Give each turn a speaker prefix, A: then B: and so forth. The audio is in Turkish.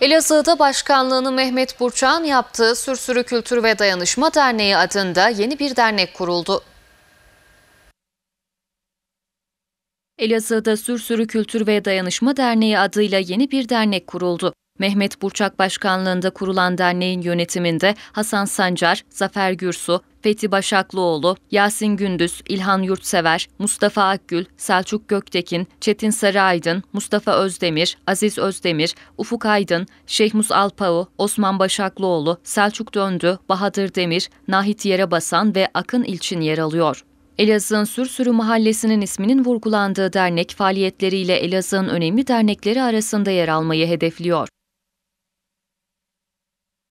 A: Elazığ'da başkanlığını Mehmet Burçak'ın yaptığı Sürsürü Kültür ve Dayanışma Derneği adında yeni bir dernek kuruldu. Elazığ'da Sürsürü Kültür ve Dayanışma Derneği adıyla yeni bir dernek kuruldu. Mehmet Burçak Başkanlığında kurulan derneğin yönetiminde Hasan Sancar, Zafer Gürsu, Fethi Başaklıoğlu, Yasin Gündüz, İlhan Yurtsever, Mustafa Akgül, Selçuk Göktekin, Çetin Sarıaydın, Mustafa Özdemir, Aziz Özdemir, Ufuk Aydın, Şehmus Alpao, Osman Başaklıoğlu, Selçuk Döndü, Bahadır Demir, Nahit Yerebasan ve Akın İlçin yer alıyor. Elazığ'ın Sürsürü Mahallesi'nin isminin vurgulandığı dernek faaliyetleriyle Elazığ'ın önemli dernekleri arasında yer almayı hedefliyor.